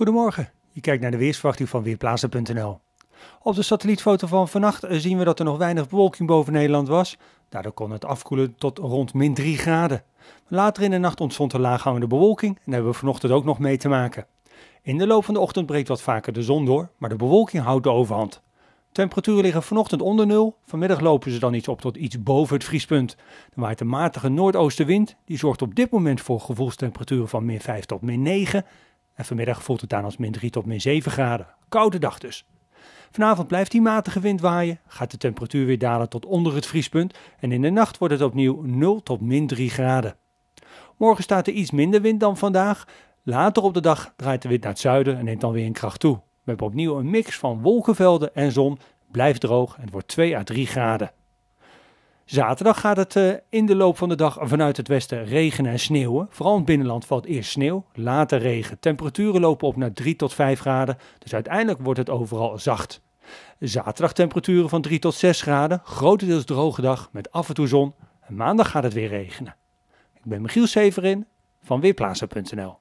Goedemorgen, je kijkt naar de weersverwachting van Weerplaatsen.nl. Op de satellietfoto van vannacht eh, zien we dat er nog weinig bewolking boven Nederland was. Daardoor kon het afkoelen tot rond min 3 graden. Later in de nacht ontstond er laaghangende bewolking en daar hebben we vanochtend ook nog mee te maken. In de loop van de ochtend breekt wat vaker de zon door, maar de bewolking houdt de overhand. Temperaturen liggen vanochtend onder nul, vanmiddag lopen ze dan iets op tot iets boven het vriespunt. Dan waait een matige noordoostenwind, die zorgt op dit moment voor gevoelstemperaturen van min 5 tot min 9 en vanmiddag voelt het aan als min 3 tot min 7 graden. Koude dag dus. Vanavond blijft die matige wind waaien, gaat de temperatuur weer dalen tot onder het vriespunt en in de nacht wordt het opnieuw 0 tot min 3 graden. Morgen staat er iets minder wind dan vandaag. Later op de dag draait de wind naar het zuiden en neemt dan weer in kracht toe. We hebben opnieuw een mix van wolkenvelden en zon, blijft droog en het wordt 2 à 3 graden. Zaterdag gaat het eh, in de loop van de dag vanuit het westen regenen en sneeuwen. Vooral in het binnenland valt eerst sneeuw, later regen. Temperaturen lopen op naar 3 tot 5 graden, dus uiteindelijk wordt het overal zacht. Zaterdag temperaturen van 3 tot 6 graden, grotendeels droge dag met af en toe zon. En maandag gaat het weer regenen. Ik ben Michiel Severin van Weerplaatsen.nl